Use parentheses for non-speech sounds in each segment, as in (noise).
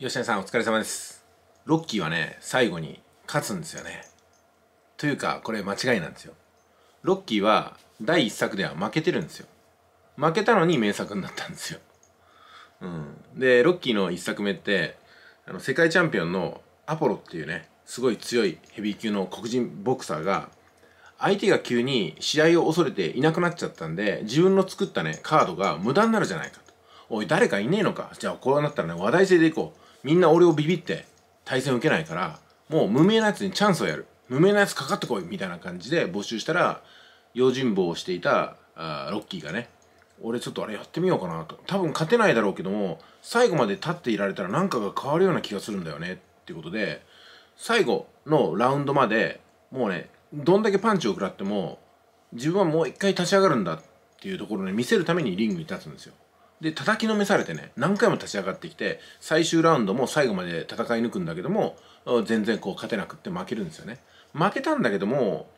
吉田さんお疲れ様ですロッキーはね最後に勝つんですよねというかこれ間違いなんですよロッキーは第1作では負けてるんですよ負けたのに名作になったんですよ、うん、でロッキーの1作目ってあの世界チャンピオンのアポロっていうねすごい強いヘビー級の黒人ボクサーが相手が急に試合を恐れていなくなっちゃったんで自分の作ったねカードが無駄になるじゃないかとおい誰かいねえのかじゃあこうなったらね話題性でいこうみんな俺をビビって対戦を受けないからもう無名なやつにチャンスをやる無名なやつかかってこいみたいな感じで募集したら用心棒をしていたあロッキーがね俺ちょっとあれやってみようかなと多分勝てないだろうけども最後まで立っていられたら何かが変わるような気がするんだよねっていうことで最後のラウンドまでもうねどんだけパンチを食らっても自分はもう一回立ち上がるんだっていうところね、見せるためにリングに立つんですよで叩きのめされてね何回も立ち上がってきて最終ラウンドも最後まで戦い抜くんだけども全然こう勝てなくって負けるんですよね負けたんだけども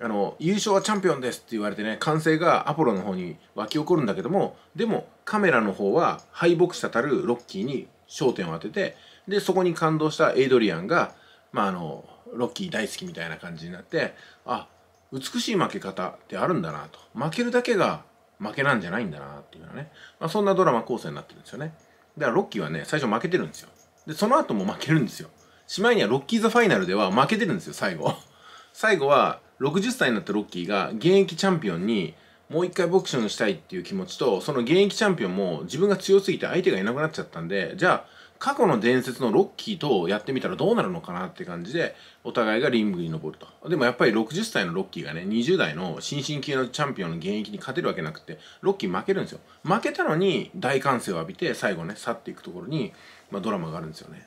あの優勝はチャンピオンですって言われてね歓声がアポロの方に沸き起こるんだけどもでもカメラの方は敗北したるロッキーに焦点を当ててでそこに感動したエイドリアンが、まあ、あのロッキー大好きみたいな感じになってあ美しい負け方ってあるんだなと負けるだけが負けなんじゃないんだなっていうのね、まあ、そんなドラマ構成になってるんですよねだからロッキーはね最初負けてるんですよでその後も負けるんですよしまいにはロッキー・ザ・ファイナルでは負けてるんですよ最後 (laughs) 最後は60歳になったロッキーが現役チャンピオンにもう一回ボクシングしたいっていう気持ちとその現役チャンピオンも自分が強すぎて相手がいなくなっちゃったんでじゃあ過去の伝説のロッキーとやってみたらどうなるのかなって感じで、お互いがリングに登ると。でもやっぱり60歳のロッキーがね、20代の新進級のチャンピオンの現役に勝てるわけなくて、ロッキー負けるんですよ。負けたのに大歓声を浴びて、最後ね、去っていくところに、まあ、ドラマがあるんですよね。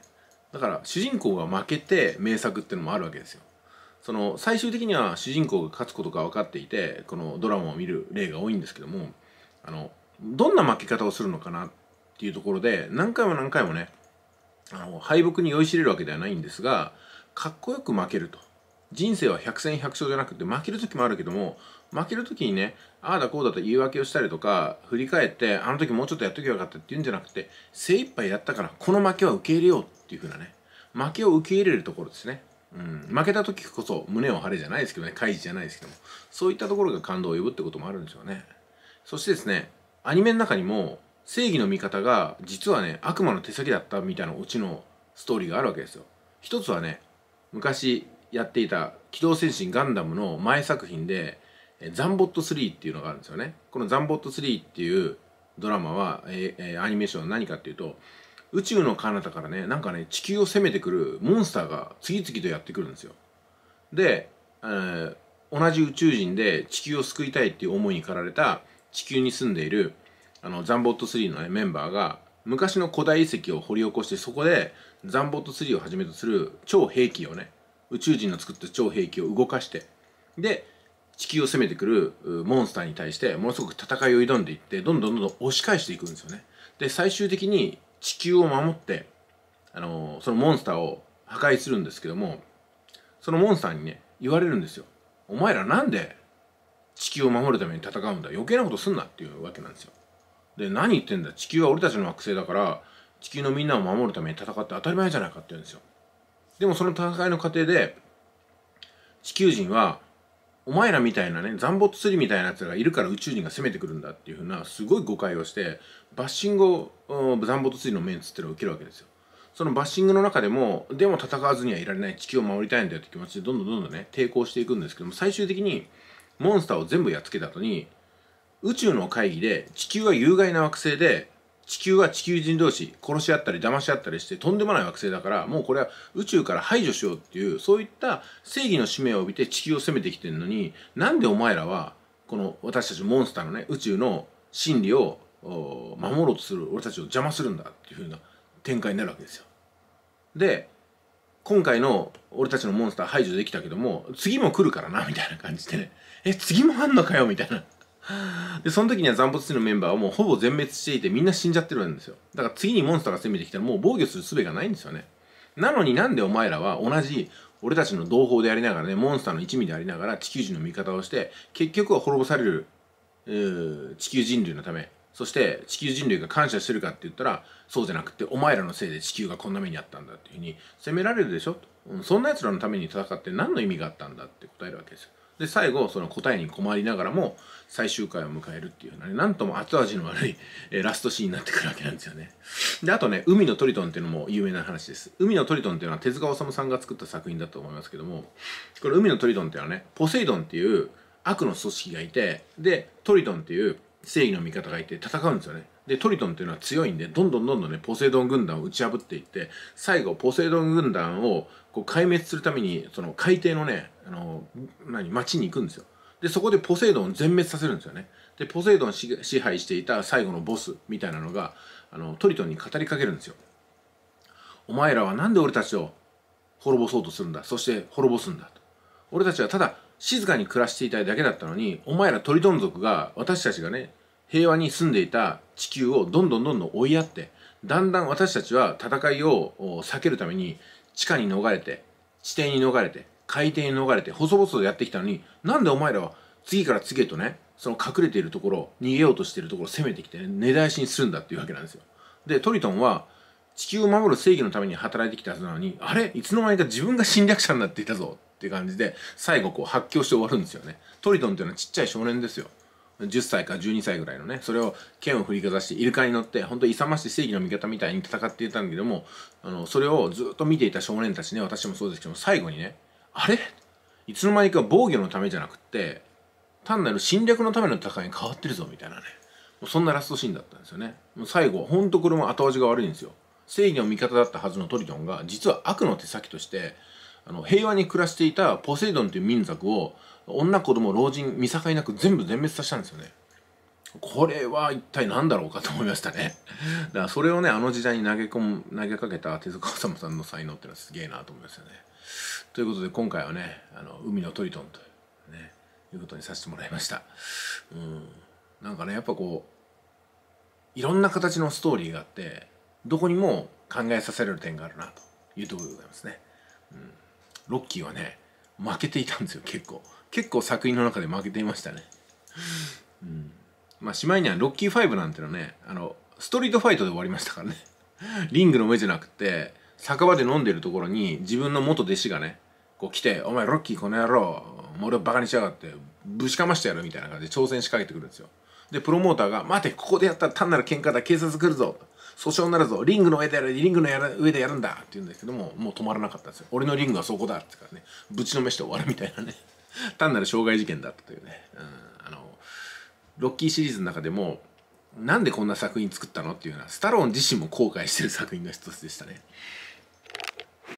だから、主人公が負けて名作ってのもあるわけですよ。その、最終的には主人公が勝つことが分かっていて、このドラマを見る例が多いんですけども、あの、どんな負け方をするのかなっていうところで、何回も何回もね、あの敗北に酔いしれるわけではないんですがかっこよく負けると人生は百戦百勝じゃなくて負ける時もあるけども負ける時にねああだこうだと言い訳をしたりとか振り返ってあの時もうちょっとやっときゃよかったっていうんじゃなくて精一杯やったからこの負けは受け入れようっていうふうなね負けを受け入れるところですね、うん、負けた時こそ胸を張れじゃないですけどね開示じゃないですけどもそういったところが感動を呼ぶってこともあるんでしょうねそしてですねアニメの中にも正義の味方が実はね悪魔の手先だったみたいなオチのストーリーがあるわけですよ一つはね昔やっていた「機動戦士ガンダム」の前作品でザンボット3っていうのがあるんですよねこのザンボット3っていうドラマは、えー、アニメーションは何かっていうと宇宙の彼方からねなんかね地球を攻めてくるモンスターが次々とやってくるんですよで、えー、同じ宇宙人で地球を救いたいっていう思いに駆られた地球に住んでいるあの、ザンボット3のね、メンバーが、昔の古代遺跡を掘り起こして、そこで、ザンボット3をはじめとする超兵器をね、宇宙人の作った超兵器を動かして、で、地球を攻めてくるモンスターに対して、ものすごく戦いを挑んでいって、どんどんどんどん押し返していくんですよね。で、最終的に地球を守って、あのー、そのモンスターを破壊するんですけども、そのモンスターにね、言われるんですよ。お前らなんで地球を守るために戦うんだ余計なことすんなっていうわけなんですよ。で何言ってんだ地球は俺たちの惑星だから地球のみんなを守るために戦って当たり前じゃないかって言うんですよでもその戦いの過程で地球人はお前らみたいなね残没釣りみたいなやつがいるから宇宙人が攻めてくるんだっていうふうなすごい誤解をしてバッシングを残没釣りの面つってのを受けるわけですよそのバッシングの中でもでも戦わずにはいられない地球を守りたいんだよって気持ちでどんどんどんどんね抵抗していくんですけども最終的にモンスターを全部やっつけた後に宇宙の会議で地球は有害な惑星で地球は地球人同士殺し合ったり騙し合ったりしてとんでもない惑星だからもうこれは宇宙から排除しようっていうそういった正義の使命を帯びて地球を攻めてきてるのになんでお前らはこの私たちモンスターのね宇宙の真理を守ろうとする俺たちを邪魔するんだっていうふうな展開になるわけですよ。で今回の俺たちのモンスター排除できたけども次も来るからなみたいな感じでねえ次もあんのかよみたいなで、その時には残没地のメンバーはもうほぼ全滅していてみんな死んじゃってるんですよ。だから次にモンスターが攻めてきたらもう防御する術がないんですよね。なのになんでお前らは同じ俺たちの同胞でありながらね、モンスターの一味でありながら地球人の味方をして、結局は滅ぼされる、地球人類のため、そして地球人類が感謝してるかって言ったら、そうじゃなくてお前らのせいで地球がこんな目にあったんだっていうふうに責められるでしょ、うん、そんな奴らのために戦って何の意味があったんだって答えるわけですよ。で最後その答えに困りながらも最終回を迎えるっていうねなんとも後味の悪い、えー、ラストシーンになってくるわけなんですよねであとね「海のトリトン」っていうのも有名な話です海のトリトンっていうのは手塚治虫さんが作った作品だと思いますけどもこれ「海のトリトン」っていうのはねポセイドンっていう悪の組織がいてでトリトンっていう正義の味方がいて戦うんですよねでトリトンっていうのは強いんでどんどんどんどんねポセイドン軍団を打ち破っていって最後ポセイドン軍団をこう壊滅するためにその海底のねあの何町に行くんですよでそこでポセイドンを全滅させるんですよねでポセイドン支配していた最後のボスみたいなのがあのトリトンに語りかけるんですよお前らは何で俺たちを滅ぼそうとするんだそして滅ぼすんだと俺たちはただ静かに暮らしていたいだけだったのにお前らトリトン族が私たちがね平和に住んでいた地球をどんどんどんどん追いやってだんだん私たちは戦いを避けるために地下に逃れて地底に逃れて海底に逃れて細々とやってきたのになんでお前らは次から次へとねその隠れているところ逃げようとしているところを攻めてきて、ね、根絶やしにするんだっていうわけなんですよ。でトリトンは地球を守る正義のために働いてきたはずなのにあれいつの間にか自分が侵略者になっていたぞって感じで最後こう発狂して終わるんですよね。トリトンっていうのはちっちゃい少年ですよ。10歳か12歳ぐらいのねそれを剣を振りかざしてイルカに乗って本当に勇ましい正義の味方みたいに戦っていたんだけどもあのそれをずっと見ていた少年たちね私もそうですけども最後にねあれいつの間にか防御のためじゃなくって単なる侵略のための戦いに変わってるぞみたいなねもうそんなラストシーンだったんですよねもう最後ほんとこれも後味が悪いんですよ正義の味方だったはずのトリトンが実は悪の手先としてあの平和に暮らしていたポセイドンという民族を女子供老人見境なく全部全滅させたんですよねこれは一体何だろうかと思いましたね (laughs) だからそれをねあの時代に投げ込む投げかけた手塚治虫さんの才能っていうのはすげえなと思いましたねということで今回はねあの海のトリトンという,、ね、いうことにさせてもらいましたうんなんかねやっぱこういろんな形のストーリーがあってどこにも考えさせられる点があるなというところでございますねうんロッキーはね負けていたんですよ結構結構作品の中で負けていましたね、うん、まあしまいにはロッキー5なんてのねあのストリートファイトで終わりましたからねリングの上じゃなくて酒場で飲んでるところに自分の元弟子がねこう来て「お前ロッキーこの野郎俺をバカにしやがってぶちかましてやる」みたいな感じで挑戦しかけてくるんですよでプロモーターが「待てここでやったら単なる喧嘩だ警察来るぞ」訴訟になるぞリングの上でやるリングのやる上でやるんだって言うんですけどももう止まらなかったんですよ俺のリングはそこだってからねぶちのめして終わるみたいなね (laughs) 単なる傷害事件だったというね、うん、あのロッキーシリーズの中でもなんでこんな作品作ったのっていうのは、スタローン自身も後悔してる作品の一つでしたね